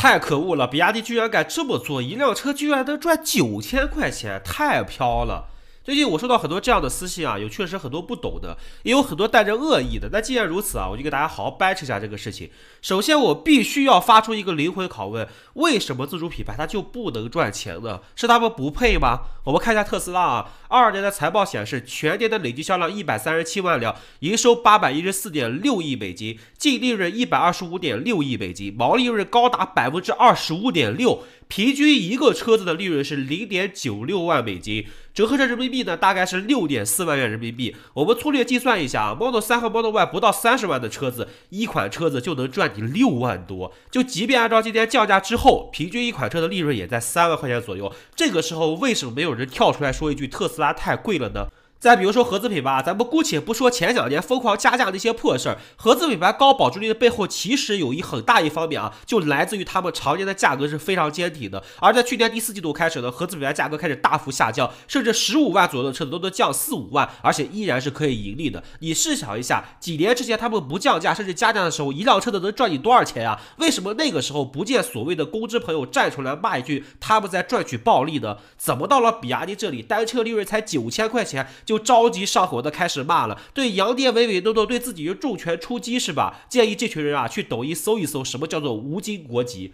太可恶了！比亚迪居然敢这么做，一辆车居然能赚九千块钱，太飘了。最近我收到很多这样的私信啊，有确实很多不懂的，也有很多带着恶意的。那既然如此啊，我就给大家好好掰扯一下这个事情。首先，我必须要发出一个灵魂拷问：为什么自主品牌它就不能赚钱呢？是他们不配吗？我们看一下特斯拉啊，二二年的财报显示，全年的累计销量一百三十七万辆，营收八百一十四点六亿美金，净利润一百二十五点六亿美金，毛利润高达百分之二十五点六。平均一个车子的利润是零点九六万美金，折合成人民币呢，大概是六点四万元人民币。我们粗略计算一下啊，Model 三和 Model Y 不到三十万的车子，一款车子就能赚你六万多。就即便按照今天降价之后，平均一款车的利润也在三万块钱左右。这个时候为什么没有人跳出来说一句特斯拉太贵了呢？再比如说合资品牌，咱们姑且不说前两年疯狂加价那些破事儿，合资品牌高保值率的背后其实有一很大一方面啊，就来自于他们常年的价格是非常坚挺的。而在去年第四季度开始呢，合资品牌价格开始大幅下降，甚至十五万左右的车子都能降四五万，而且依然是可以盈利的。你试想一下，几年之前他们不降价甚至加价的时候，一辆车子能赚你多少钱啊？为什么那个时候不见所谓的公知朋友站出来骂一句他们在赚取暴利呢？怎么到了比亚迪这里，单车利润才九千块钱？就着急上火的开始骂了，对杨爹唯唯诺诺，对自己又重拳出击，是吧？建议这群人啊，去抖音搜一搜，什么叫做无金国籍。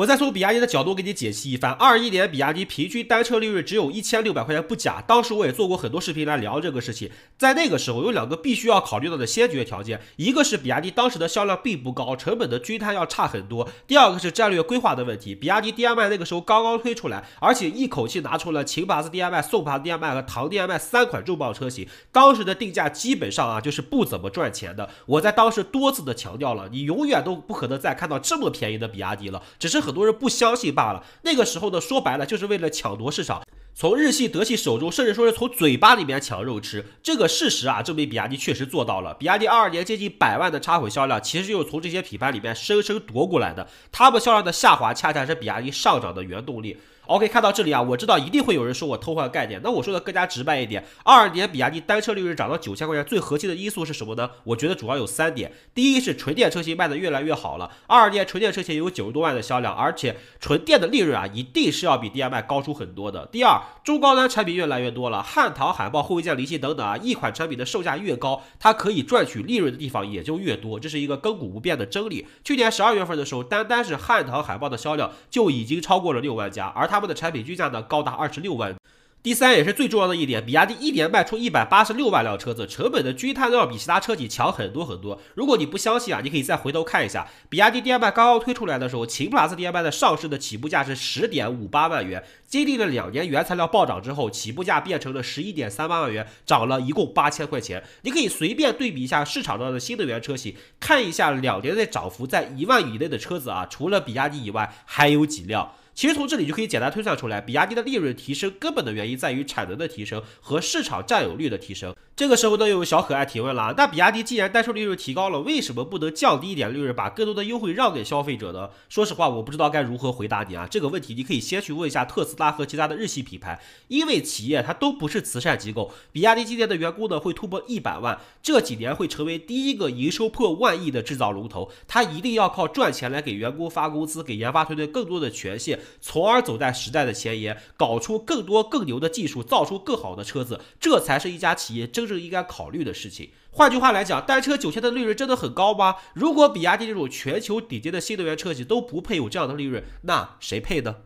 我再从比亚迪的角度给你解析一番。二一年比亚迪平均单车利润只有一千六百块钱不假，当时我也做过很多视频来聊这个事情。在那个时候，有两个必须要考虑到的先决条件，一个是比亚迪当时的销量并不高，成本的均摊要差很多；第二个是战略规划的问题。比亚迪 DM 那个时候刚刚推出来，而且一口气拿出了秦 p l DM、宋 p l DM 和唐 DM 三款重磅车型，当时的定价基本上啊就是不怎么赚钱的。我在当时多次的强调了，你永远都不可能再看到这么便宜的比亚迪了，只是。很多人不相信罢了。那个时候呢，说白了就是为了抢夺市场，从日系、德系手中，甚至说是从嘴巴里面抢肉吃。这个事实啊，证明比亚迪确实做到了。比亚迪二二年接近百万的插混销量，其实就从这些品牌里面生生夺过来的。他们销量的下滑，恰恰是比亚迪上涨的原动力。OK，看到这里啊，我知道一定会有人说我偷换概念。那我说的更加直白一点，二二年比亚迪单车利润涨到九千块钱，最核心的因素是什么呢？我觉得主要有三点：第一是纯电车型卖的越来越好了，二二年纯电车型有九十多万的销量，而且纯电的利润啊，一定是要比 DM-i 高出很多的。第二，中高端产品越来越多了，汉唐、海豹、后备件离系等等啊，一款产品的售价越高，它可以赚取利润的地方也就越多，这是一个亘古不变的真理。去年十二月份的时候，单单是汉唐海豹的销量就已经超过了六万家，而它。他们的产品均价呢高达二十六万。第三也是最重要的一点，比亚迪一年卖出一百八十六万辆车子，成本的均摊都要比其他车企强很多很多。如果你不相信啊，你可以再回头看一下，比亚迪 DM-i 刚刚推出来的时候，秦 PLUS DM-i 的上市的起步价是十点五八万元，经历了两年原材料暴涨之后，起步价变成了十一点三八万元，涨了一共八千块钱。你可以随便对比一下市场上的新能源车型，看一下两年内涨幅在一万以内的车子啊，除了比亚迪以外还有几辆。其实从这里就可以简单推算出来，比亚迪的利润提升根本的原因在于产能的提升和市场占有率的提升。这个时候呢又有小可爱提问了，那比亚迪既然单售利润提高了，为什么不能降低一点利润，把更多的优惠让给消费者呢？说实话，我不知道该如何回答你啊。这个问题你可以先去问一下特斯拉和其他的日系品牌，因为企业它都不是慈善机构。比亚迪今年的员工呢会突破一百万，这几年会成为第一个营收破万亿的制造龙头。它一定要靠赚钱来给员工发工资，给研发团队更多的权限，从而走在时代的前沿，搞出更多更牛的技术，造出更好的车子，这才是一家企业真。这是应该考虑的事情。换句话来讲，单车九千的利润真的很高吗？如果比亚迪这种全球顶尖的新能源车企都不配有这样的利润，那谁配呢？